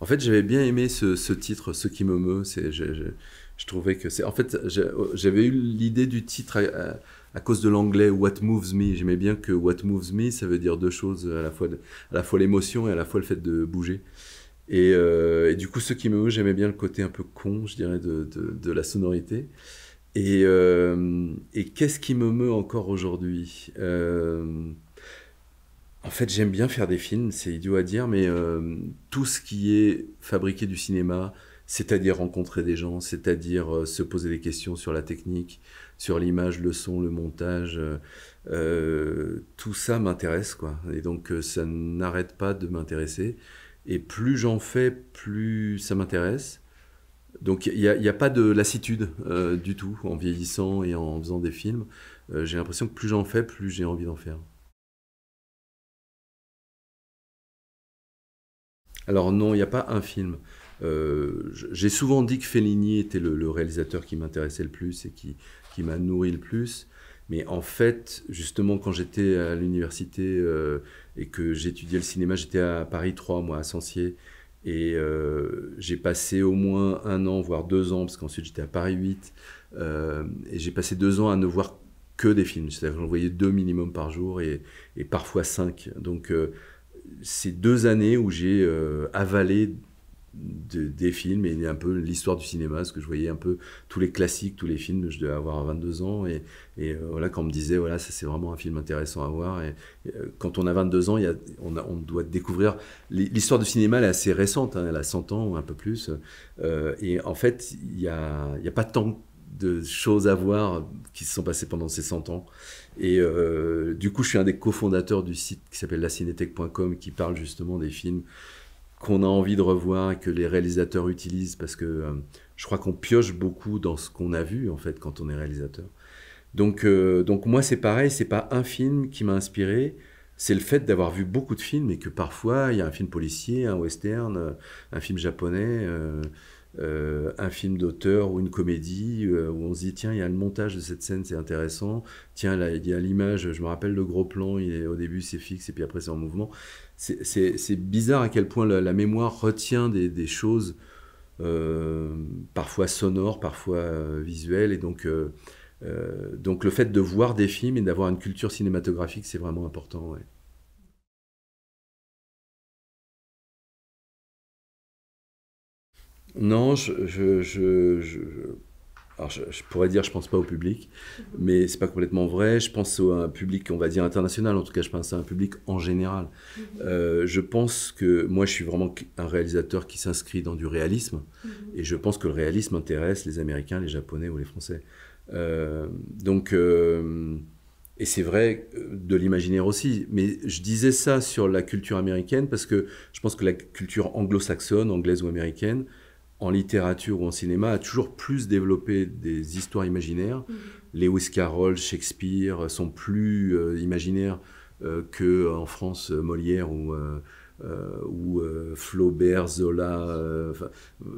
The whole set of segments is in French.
En fait, j'avais bien aimé ce, titre, Ce qui me meut. C'est, je, trouvais que c'est. En fait, j'avais eu l'idée du titre à, cause de l'anglais What Moves Me. J'aimais bien que What Moves Me, ça veut dire deux choses, à la fois, à la fois l'émotion et à la fois le fait de bouger. Euh, et, du coup, Ce qui me meut, j'aimais bien le côté un peu con, je dirais, de, la sonorité. Euh, et, qu'est-ce qui me meut encore aujourd'hui euh, en fait, j'aime bien faire des films, c'est idiot à dire, mais euh, tout ce qui est fabriqué du cinéma, c'est-à-dire rencontrer des gens, c'est-à-dire euh, se poser des questions sur la technique, sur l'image, le son, le montage, euh, tout ça m'intéresse, quoi. Et donc, ça n'arrête pas de m'intéresser. Et plus j'en fais, plus ça m'intéresse. Donc il n'y a, pas de lassitude du tout en vieillissant et en faisant des films. j'ai l'impression que plus j'en fais, plus j'ai envie d'en faire. Alors non, il n'y a pas un film. Euh, j'ai souvent dit que Fellini était le, réalisateur qui m'intéressait le plus et qui, qui m'a nourri le plus. Mais en fait, justement, quand j'étais à l'université euh, et que j'étudiais le cinéma, j'étais à Paris 3, moi, à Sancier. Et euh, j'ai passé au moins un an, voire deux ans, parce qu'ensuite j'étais à Paris 8. et j'ai passé deux ans à ne voir que des films. C'est-à-dire que j'en voyais deux minimum par jour et, et parfois cinq. Donc ces deux années où j'ai euh, avalé des films et un peu l'histoire du cinéma, ce que je voyais un peu tous les classiques, tous les films, je devais avoir à 22 ans, et, euh, voilà, quand on me disait, voilà, ça c'est vraiment un film intéressant à voir, et, euh, quand on a 22 ans, il y a, on, doit découvrir, l'histoire du cinéma elle est assez récente, hein, elle a 100 ans, ou un peu plus, et en fait, il n'y a, y a pas tant de choses à voir qui se sont passées pendant ces 100 ans. Et euh, du coup, je suis un des cofondateurs du site qui s'appelle lacinetech.com qui parle justement des films qu'on a envie de revoir et que les réalisateurs utilisent parce que euh, je crois qu'on pioche beaucoup dans ce qu'on a vu en fait quand on est réalisateur. Donc, euh, donc moi, c'est pareil, c'est pas un film qui m'a inspiré, c'est le fait d'avoir vu beaucoup de films et que parfois il y a un film policier, un western, un film japonais. Euh, un film d'auteur ou une comédie euh, où on se dit tiens il y a le montage de cette scène c'est intéressant tiens là il y a l'image je me rappelle le gros plan il au début c'est fixe et puis après c'est en mouvement c'est bizarre à quel point la, mémoire retient des, choses euh, parfois sonores parfois visuelles et donc donc le fait de voir des films et d'avoir une culture cinématographique c'est vraiment important Non, je, je, je, je... je, ne pourrais dire, je pense pas au public, mais c'est pas complètement vrai. Je pense à un public, on va dire international. En tout cas, je pense à un public en général. Mhm. Euh, je pense que moi, je suis vraiment un réalisateur qui s'inscrit dans du réalisme, mhm. et je pense que le réalisme intéresse les Américains, les Japonais ou les Français. Euh, donc, euh, et c'est vrai de l'imaginaire aussi. Mais je disais ça sur la culture américaine parce que je pense que la culture anglo-saxonne, anglaise ou américaine, en littérature ou en cinéma, a toujours plus développé des histoires imaginaires. Les mm-hmm. Lewis Carroll, Shakespeare euh, sont plus euh, imaginaires euh, qu'en France Molière ou Flaubert, Zola.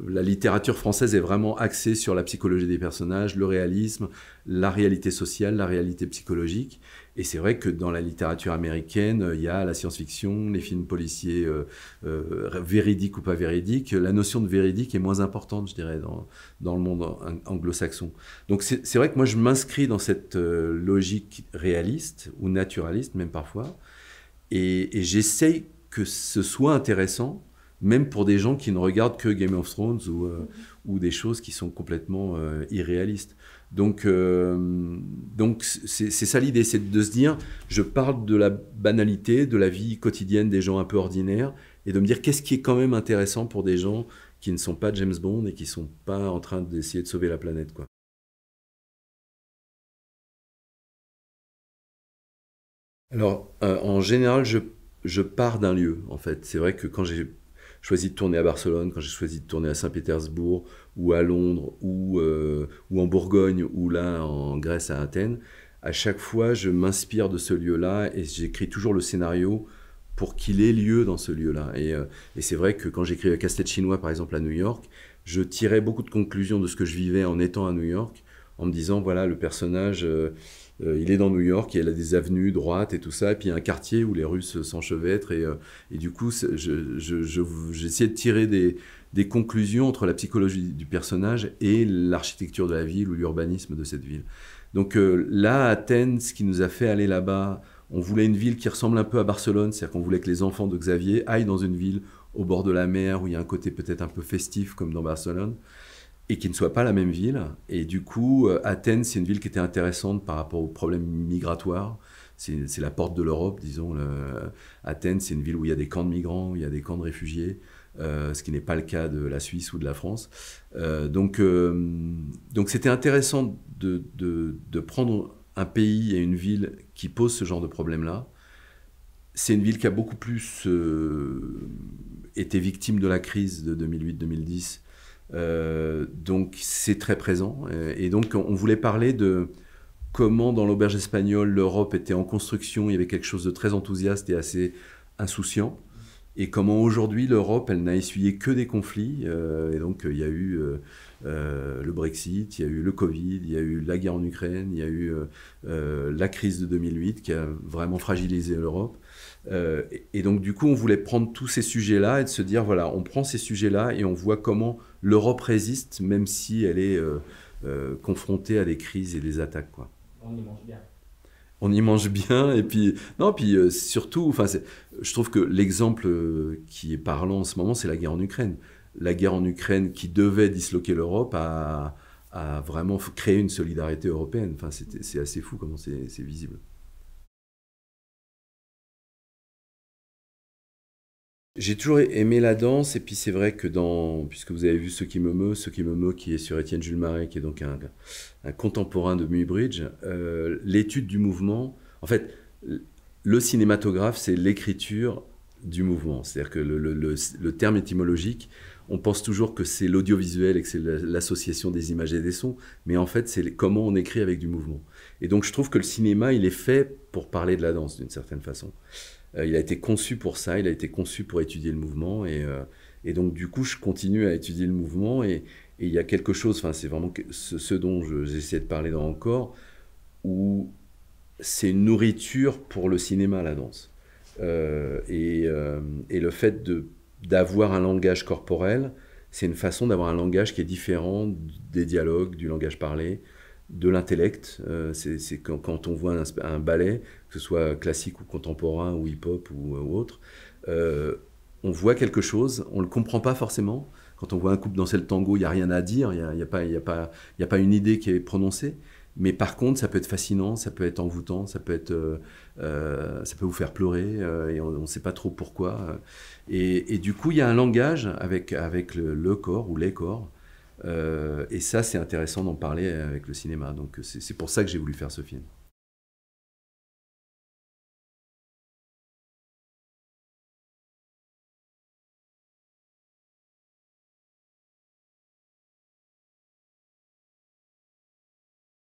la littérature française est vraiment axée sur la psychologie des personnages, le réalisme, la réalité sociale, la réalité psychologique. Et c'est vrai que dans la littérature américaine, euh, il y a la science-fiction, les films policiers euh, euh, véridiques ou pas véridiques. La notion de véridique est moins importante, je dirais, dans, dans le monde anglo-saxon. Donc c'est vrai que moi, je m'inscris dans cette logique réaliste ou naturaliste, même parfois. Et, j'essaye que ce soit intéressant, même pour des gens qui ne regardent que Game of Thrones ou, mmh. ou des choses qui sont complètement irréalistes. Donc, euh, donc c'est ça l'idée, c'est de se dire, je parle de la banalité, de la vie quotidienne des gens un peu ordinaires, et de me dire qu'est-ce qui est quand même intéressant pour des gens qui ne sont pas James Bond et qui ne sont pas en train d'essayer de sauver la planète, quoi. Alors, euh, en général, je, je pars d'un lieu, en fait. C'est vrai que quand j'ai choisi de tourner à Barcelone, quand j'ai choisi de tourner à Saint-Pétersbourg, ou à Londres, ou, euh, ou en Bourgogne, ou là en Grèce, à Athènes, à chaque fois, je m'inspire de ce lieu-là et j'écris toujours le scénario pour qu'il ait lieu dans ce lieu-là. Et, euh, et c'est vrai que quand j'écris Castel chinois, par exemple, à New York, je tirais beaucoup de conclusions de ce que je vivais en étant à New York, en me disant, voilà, le personnage... Euh, euh, il est dans New York et elle a des avenues droites et tout ça, et puis il y a un quartier où les rues s'enchevêtrent, euh, et, du coup, j'essayais de tirer des, conclusions entre la psychologie du personnage et l'architecture de la ville ou l'urbanisme de cette ville. Donc euh, là, Athènes, ce qui nous a fait aller là-bas, on voulait une ville qui ressemble un peu à Barcelone, c'est-à-dire qu'on voulait que les enfants de Xavier aillent dans une ville au bord de la mer où il y a un côté peut-être un peu festif comme dans Barcelone et qui ne soit pas la même ville. Et du coup, euh, Athènes, c'est une ville qui était intéressante par rapport aux problèmes migratoires. C'est la porte de l'Europe, disons. Athènes, c'est une ville où il y a des camps de migrants, il y a des camps de réfugiés, euh, ce qui n'est pas le cas de la Suisse ou de la France. Euh, donc, donc c'était intéressant de, de, de, prendre un pays et une ville qui pose ce genre de problème-là. C'est une ville qui a beaucoup plus été victime de la crise de 2008-2010 euh, donc c'est très présent. Euh, et donc on voulait parler de comment dans l'auberge espagnole l'Europe était en construction, il y avait quelque chose de très enthousiaste et assez insouciant, et comment aujourd'hui l'Europe, elle n'a essuyé que des conflits, euh, et donc il y a eu le Brexit, il y a eu le Covid, il y a eu la guerre en Ukraine, il y a eu la crise de 2008 qui a vraiment fragilisé l'Europe. Euh, et donc, du coup, on voulait prendre tous ces sujets-là et de se dire, voilà, on prend ces sujets-là et on voit comment l'Europe résiste, même si elle est euh, euh, confrontée à des crises et des attaques. Quoi. On y mange bien. On y mange bien. Et puis, non, puis surtout, enfin, je trouve que l'exemple qui est parlant en ce moment, c'est la guerre en Ukraine. La guerre en Ukraine qui devait disloquer l'Europe a, a, vraiment créé une solidarité européenne. Enfin, c'est assez fou comment c'est visible. J'ai toujours aimé la danse, et puis c'est vrai que dans, puisque vous avez vu Ce qui me meut, Ce qui me meut, qui est sur Étienne Jules Marais, qui est donc un, contemporain de Muybridge, euh, l'étude du mouvement, en fait, le cinématographe, c'est l'écriture du mouvement. C'est-à-dire que le, terme étymologique, on pense toujours que c'est l'audiovisuel et que c'est l'association des images et des sons, mais en fait, c'est comment on écrit avec du mouvement. Et donc, je trouve que le cinéma, il est fait pour parler de la danse, d'une certaine façon. Euh, il a été conçu pour ça, il a été conçu pour étudier le mouvement. Et, euh, donc, du coup, je continue à étudier le mouvement. Et, il y a quelque chose, enfin, c'est vraiment ce, dont j'essaie de parler dans Encore, où c'est une nourriture pour le cinéma, la danse. Euh, et, le fait d'avoir un langage corporel, c'est une façon d'avoir un langage qui est différent des dialogues, du langage parlé, de l'intellect. Euh, c'est quand, on voit un, ballet, que ce soit classique ou contemporain ou hip-hop ou, euh, autre, euh, on voit quelque chose, on ne le comprend pas forcément. Quand on voit un couple danser le tango, il n'y a rien à dire, il n'y a, a, pas, a pas une idée qui est prononcée. Mais par contre, ça peut être fascinant, ça peut être envoûtant, ça peut, être, ça peut vous faire pleurer et on ne sait pas trop pourquoi. Et, du coup, il y a un langage avec, avec le corps ou les corps euh, et ça, c'est intéressant d'en parler avec le cinéma. Donc c'est pour ça que j'ai voulu faire ce film.